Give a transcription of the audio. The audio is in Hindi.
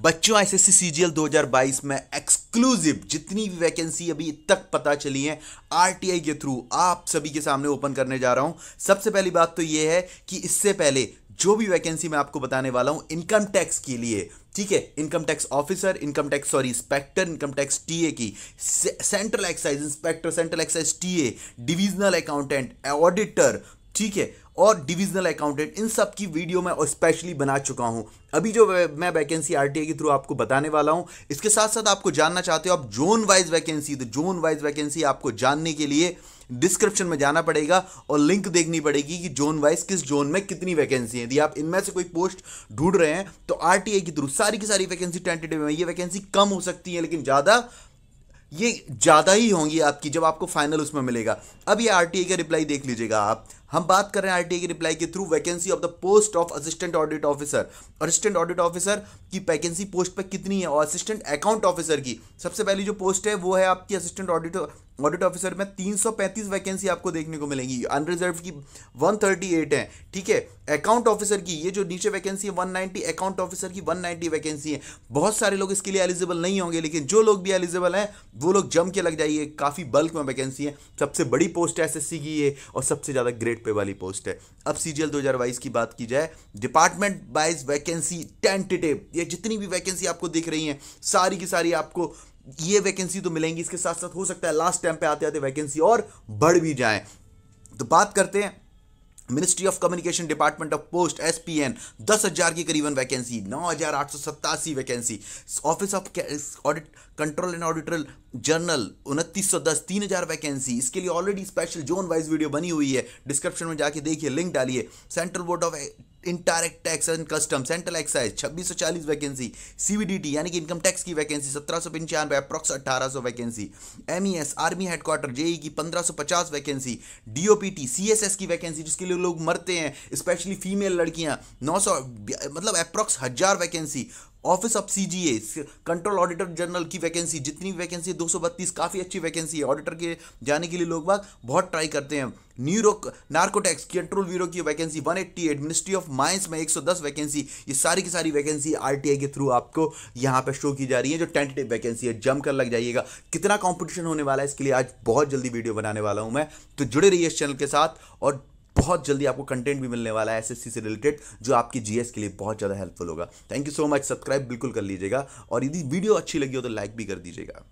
बच्चों एस एस सी दो हजार बाईस में एक्सक्लूसिव जितनी भी वैकेंसी अभी तक पता चली है आर टी आई के थ्रू आप सभी के सामने ओपन करने जा रहा हूं सबसे पहली बात तो यह है कि इससे पहले जो भी वैकेंसी मैं आपको बताने वाला हूं इनकम टैक्स के लिए ठीक है income tax officer income tax sorry inspector income tax TA की central excise inspector central excise TA divisional accountant auditor ठीक है और डिविजनल अकाउंटेंट इन सब की वीडियो मैं स्पेशली बना चुका हूं अभी जो मैं वैकेंसी आर के थ्रू आपको बताने वाला हूं इसके साथ साथ आपको जानना चाहते हो आप जोन वाइज वैकेंसी तो जोन वाइज वैकेंसी आपको जानने के लिए डिस्क्रिप्शन में जाना पड़ेगा और लिंक देखनी पड़ेगी कि जोन वाइज किस जोन में कितनी वैकेंसी है यदि आप इनमें से कोई पोस्ट ढूंढ रहे हैं तो आरटीए के थ्रू सारी की सारी वैकेंसी टेंटेटिव है ये वैकेंसी कम हो सकती है लेकिन ज़्यादा ये ज़्यादा ही होंगी आपकी जब आपको फाइनल उसमें मिलेगा अब ये आर का रिप्लाई देख लीजिएगा आप हम बात कर रहे हैं आरटीआई की रिप्लाई के through vacancy of the post of assistant audit officer assistant audit officer की वैकेंसी पोस्ट पर कितनी है और असिस्टेंट अकाउंट ऑफिसर की सबसे पहली जो पोस्ट है वो है आपकी असिस्टेंट ऑडिट ऑडिट ऑफिसर में 335 वैकेंसी आपको देखने को मिलेंगी अनरिजर्व की 138 है ठीक है अकाउंट ऑफिसर की ये जो नीचे वैकेंसी है 190 अकाउंट ऑफिसर की 190 वैकेंसी है बहुत सारे लोग इसके लिए एलिजिबल नहीं होंगे लेकिन जो लोग भी एलिजिबल हैं वो लोग जम के लग जाइए काफ़ी बल्क में वैकेंसी है सबसे बड़ी पोस्ट है एस की ये और सबसे ज़्यादा ग्रेट पे वाली पोस्ट है अब हजार बाईस की बात की जाए डिपार्टमेंट वाइज वैकेंसी टेंटेटिव ये जितनी भी वैकेंसी आपको दिख रही हैं सारी की सारी आपको ये वैकेंसी तो मिलेंगी इसके साथ साथ हो सकता है लास्ट टाइम पे आते आते वैकेंसी और बढ़ भी जाए तो बात करते हैं ministry of communication department of post S P N दस हजार की करीबन वैकेंसी नौ हजार आठ सौ सत्तासी vacancy office of audit control and auditor general उनतीस सौ दस तीन हजार वैकेंसी इसके लिए already special zone wise video बनी हुई है डिस्क्रिप्शन में जाके देखिए लिंक डालिए central board of indirect tax and custom central excise छब्बीस सौ चालीस वैकेंसी सीबीडीटी यानी कि इनकम टैक्स की वैकेंसी सत्रह सौ पंचानवे अप्रॉक्स अट्ठारह सौ vacancy M E S army headquarter JE की पंद्रह सौ पचास vacancy D O P T C S S की वैकेंसी जिसके लिए लोग मरते हैं स्पेशली फीमेल लड़कियां नौ सौ मतलब अप्रॉक्स हजार vacancy office of C G A control auditor general की वैकेंसी जितनी वैकेंसी है दो काफ़ी अच्छी वैकेंसी है ऑडिटर के जाने के लिए लोग बाग बहुत ट्राई करते हैं न्यूरो नार्कोटेक्स कंट्रोल ब्यूरो की vacancy eighty ministry of mines में 110 वैकेंसी ये सारी की सारी वैकेंसी आर के थ्रू आपको यहाँ पे शो की जा रही है जो टेंटेटिव वैकेंसी है जमकर लग जाइएगा कितना कॉम्पिटिशन होने वाला है इसके लिए आज बहुत जल्दी वीडियो बनाने वाला हूँ मैं तो जुड़े रहिए इस चैनल के साथ और बहुत जल्दी आपको कंटेंट भी मिलने वाला है एसएससी से रिलेटेड जो आपकी जीएस के लिए बहुत ज़्यादा हेल्पफुल होगा thank you so much subscribe बिल्कुल कर लीजिएगा और यदि वीडियो अच्छी लगी हो तो लाइक भी कर दीजिएगा